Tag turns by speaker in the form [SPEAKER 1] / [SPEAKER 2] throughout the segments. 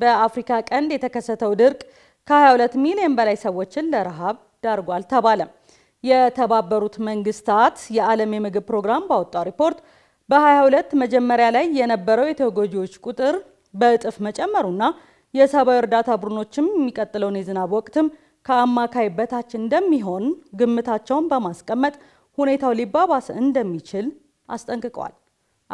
[SPEAKER 1] በአፍሪካ ቀንድ የተከሰተው ድርቅ ከ22 ሚሊዮን በላይ ሰዎችን ለረሃብ ዳርጓል ተባለም። የተባበሩት መንግስታት የዓለም የምግብ ፕሮግራም ባወጣው ሪፖርት በ22 መጀመሪያ ላይ የነበረው የተጎጂዎች ቁጥር በእጥፍ መጨመሩና የሰብአዊ እርዳታ ቡድኖችም የሚቀጥለውን የዝናብ ወቅትም ከአማካይ በታች እንደሚሆን ግምታቸውን በማስቀመጥ ሁኔታው ሊባባስ እንደሚችል አስጠንቅቀዋል።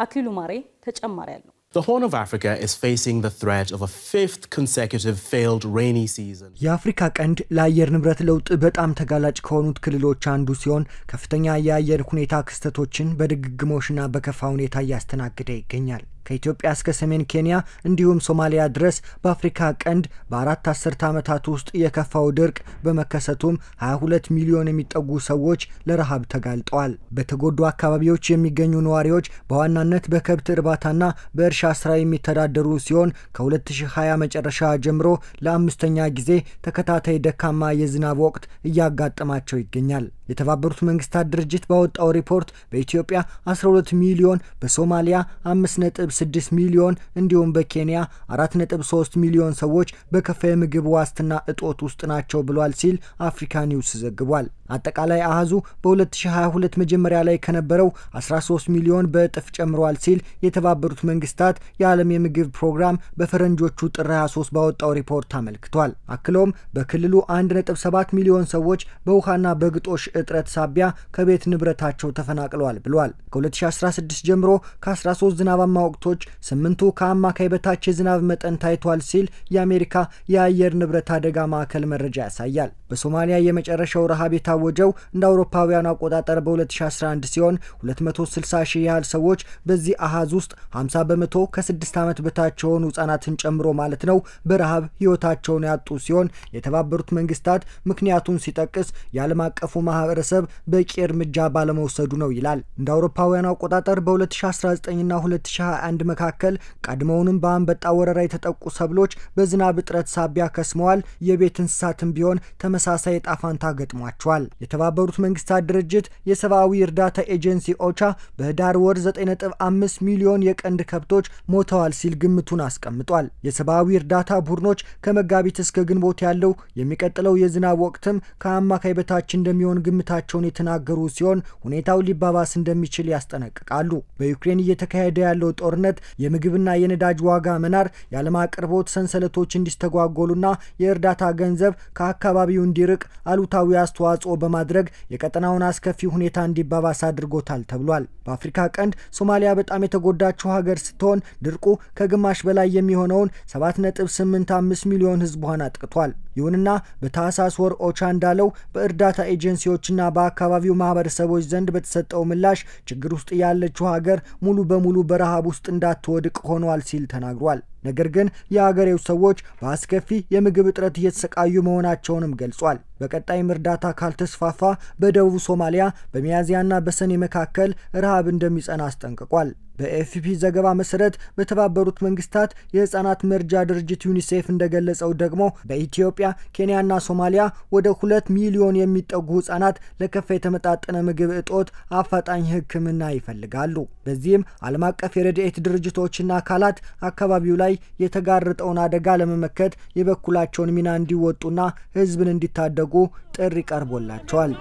[SPEAKER 1] አክሊሉ ማሬ ተጨማሪ ያለው The Horn of Africa is facing the threat of a fifth consecutive failed rainy season.
[SPEAKER 2] የአፍሪካ ቀንድ ለአየር ንብረት
[SPEAKER 1] ለውጥ በጣም
[SPEAKER 2] ተጋላጭ ከሆኑት ክልሎች አንዱ ሲሆን ከፍተኛ የአየር ሁኔታ ክስተቶችን በድግግሞሽና በከፋ ሁኔታ እያስተናገደ ይገኛል። ከኢትዮጵያ እስከ ሰሜን ኬንያ እንዲሁም ሶማሊያ ድረስ በአፍሪካ ቀንድ በአራት አስርተ ዓመታት ውስጥ የከፋው ድርቅ በመከሰቱም 22 ሚሊዮን የሚጠጉ ሰዎች ለረሃብ ተጋልጠዋል። በተጎዱ አካባቢዎች የሚገኙ ነዋሪዎች በዋናነት በከብት እርባታና በእርሻ ስራ የሚተዳደሩ ሲሆን ከ2020 መጨረሻ ጀምሮ ለአምስተኛ ጊዜ ተከታታይ ደካማ የዝናብ ወቅት እያጋጠማቸው ይገኛል። የተባበሩት መንግስታት ድርጅት ባወጣው ሪፖርት በኢትዮጵያ 12 ሚሊዮን፣ በሶማሊያ 5.6 ሚሊዮን እንዲሁም በኬንያ 4.3 ሚሊዮን ሰዎች በከፋ የምግብ ዋስትና እጦት ውስጥ ናቸው ብሏል ሲል አፍሪካ ኒውስ ዘግቧል። አጠቃላይ አሃዙ በ2022 መጀመሪያ ላይ ከነበረው 13 ሚሊዮን በእጥፍ ጨምሯል ሲል የተባበሩት መንግስታት የዓለም የምግብ ፕሮግራም በፈረንጆቹ ጥር 23 ባወጣው ሪፖርት አመልክቷል። አክለውም በክልሉ 1.7 ሚሊዮን ሰዎች በውሃና በግጦሽ እጥረት ሳቢያ ከቤት ንብረታቸው ተፈናቅለዋል ብሏል። ከ2016 ጀምሮ ከ13 ዝናባማ ወቅቶች ስምንቱ ከአማካይ በታች የዝናብ መጠን ታይቷል ሲል የአሜሪካ የአየር ንብረት አደጋ ማዕከል መረጃ ያሳያል። በሶማሊያ የመጨረሻው ረሃብ የታወጀው እንደ አውሮፓውያኑ አቆጣጠር በ2011 ሲሆን 260 ሺህ ያህል ሰዎች በዚህ አሃዝ ውስጥ 50 በመቶ ከ6 ዓመት በታች የሆኑ ህጻናትን ጨምሮ ማለት ነው በረሃብ ህይወታቸውን ያጡ ሲሆን የተባበሩት መንግስታት ምክንያቱን ሲጠቅስ የዓለም አቀፉ ማህበረሰብ በቂ እርምጃ ባለመውሰዱ ነው ይላል። እንደ አውሮፓውያኑ አቆጣጠር በ2019ና 2021 መካከል ቀድሞውንም በአንበጣ ወረራ የተጠቁ ሰብሎች በዝናብ እጥረት ሳቢያ ከስመዋል። የቤት እንስሳትም ቢሆን ተመ ተመሳሳይ ጣፋንታ ገጥሟቸዋል። የተባበሩት መንግስታት ድርጅት የሰብአዊ እርዳታ ኤጀንሲ ኦቻ በህዳር ወር 9.5 ሚሊዮን የቀንድ ከብቶች ሞተዋል ሲል ግምቱን አስቀምጧል። የሰብአዊ እርዳታ ቡድኖች ከመጋቢት እስከ ግንቦት ያለው የሚቀጥለው የዝናብ ወቅትም ከአማካይ በታች እንደሚሆን ግምታቸውን የተናገሩ ሲሆን ሁኔታው ሊባባስ እንደሚችል ያስጠነቅቃሉ። በዩክሬን እየተካሄደ ያለው ጦርነት፣ የምግብና የነዳጅ ዋጋ መናር፣ የዓለም አቅርቦት ሰንሰለቶች እንዲስተጓጎሉና የእርዳታ ገንዘብ ከአካባቢው እንዲርቅ አሉታዊ አስተዋጽኦ በማድረግ የቀጠናውን አስከፊ ሁኔታ እንዲባባስ አድርጎታል ተብሏል። በአፍሪካ ቀንድ ሶማሊያ በጣም የተጎዳችው ሀገር ስትሆን ድርቁ ከግማሽ በላይ የሚሆነውን 7.85 ሚሊዮን ሕዝቧን አጥቅቷል። ይሁንና በታህሳስ ወር ኦቻ እንዳለው በእርዳታ ኤጀንሲዎችና በአካባቢው ማህበረሰቦች ዘንድ በተሰጠው ምላሽ ችግር ውስጥ ያለችው ሀገር ሙሉ በሙሉ በረሃብ ውስጥ እንዳትወድቅ ሆኗል ሲል ተናግሯል። ነገር ግን የአገሬው ሰዎች በአስከፊ የምግብ እጥረት እየተሰቃዩ መሆናቸውንም ገልጿል። በቀጣይም እርዳታ ካልተስፋፋ በደቡብ ሶማሊያ በሚያዝያና በሰኔ መካከል ረሃብ እንደሚጸና አስጠንቅቋል። በኤፍፒ ዘገባ መሰረት በተባበሩት መንግስታት የህጻናት መርጃ ድርጅት ዩኒሴፍ እንደገለጸው ደግሞ በኢትዮጵያ፣ ኬንያና ሶማሊያ ወደ ሁለት ሚሊዮን የሚጠጉ ህጻናት ለከፋ የተመጣጠነ ምግብ እጦት አፋጣኝ ሕክምና ይፈልጋሉ። በዚህም ዓለም አቀፍ የረድኤት ድርጅቶችና አካላት አካባቢው ላይ የተጋረጠውን አደጋ ለመመከት የበኩላቸውን ሚና እንዲወጡና ህዝብን እንዲታደጉ እንዲያደርጉ ጥሪ ቀርቦላቸዋል።